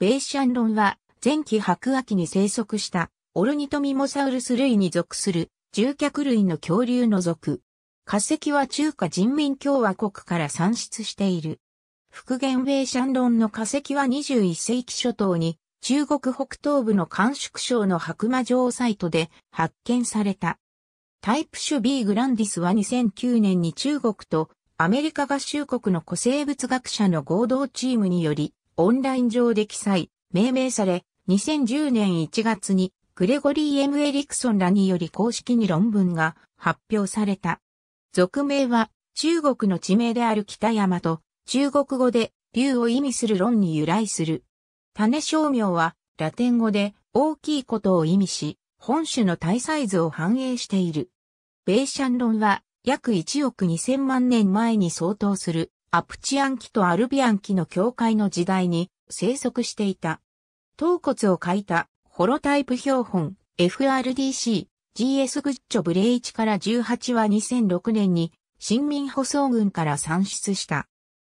ベイシャンロンは、前期白亜紀に生息した、オルニトミモサウルス類に属する、獣脚類の恐竜の属。化石は中華人民共和国から産出している。復元ベイシャンロンの化石は21世紀初頭に、中国北東部の甘粛省の白馬城サイトで発見された。タイプ種 B グランディスは2009年に中国とアメリカ合衆国の古生物学者の合同チームによりオンライン上で記載、命名され、2010年1月にグレゴリー・エム・エリクソンらにより公式に論文が発表された。俗名は中国の地名である北山と中国語で竜を意味する論に由来する。種商名はラテン語で大きいことを意味し、本種の体サイズを反映している。ベーシャン論は約1億2000万年前に相当するアプチアンキとアルビアンキの境界の時代に生息していた。頭骨を描いたホロタイプ標本 FRDC GS グッチョブレイチから18は2006年に新民舗装群から産出した。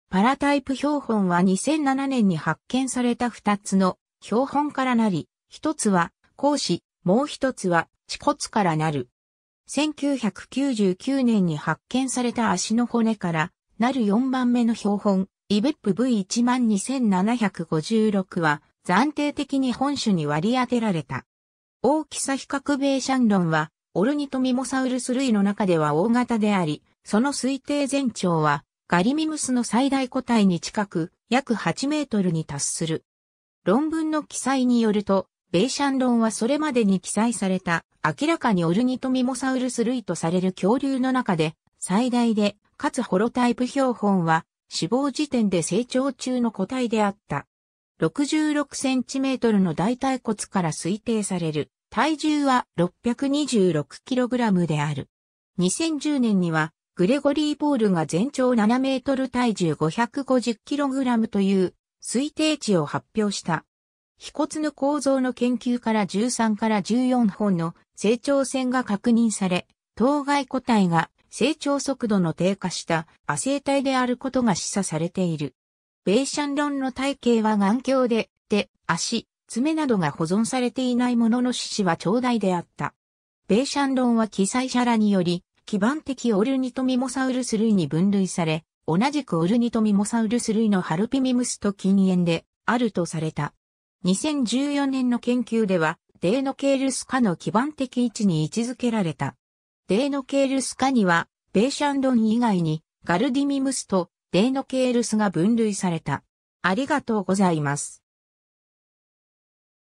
パラタイプ標本は2007年に発見された2つの標本からなり、1つは講師、もう1つは恥骨からなる。1999年に発見された足の骨からなる4番目の標本、イベップ V12756 は暫定的に本種に割り当てられた。大きさ比較ベーシャンロンは、オルニトミモサウルス類の中では大型であり、その推定全長は、ガリミムスの最大個体に近く、約8メートルに達する。論文の記載によると、ベーシャンロンはそれまでに記載された、明らかにオルニトミモサウルス類とされる恐竜の中で、最大でかつホロタイプ標本は死亡時点で成長中の個体であった。66センチメートルの大腿骨から推定される体重は6 2 6ラムである。2010年にはグレゴリー・ポールが全長7メートル体重5 5 0ラムという推定値を発表した。飛骨の構造の研究から13から14本の成長線が確認され、当該個体が成長速度の低下した亜生体であることが示唆されている。ベーシャン論の体系は眼鏡で、手、足、爪などが保存されていないものの四肢は長大であった。ベーシャン論は記載者らにより、基盤的オルニトミモサウルス類に分類され、同じくオルニトミモサウルス類のハルピミムスと近縁であるとされた。2014年の研究では、デーノケールス科の基盤的位置に位置づけられた。デーノケールス科には、ベーシャンロン以外に、ガルディミムスとデーノケールスが分類された。ありがとうございます。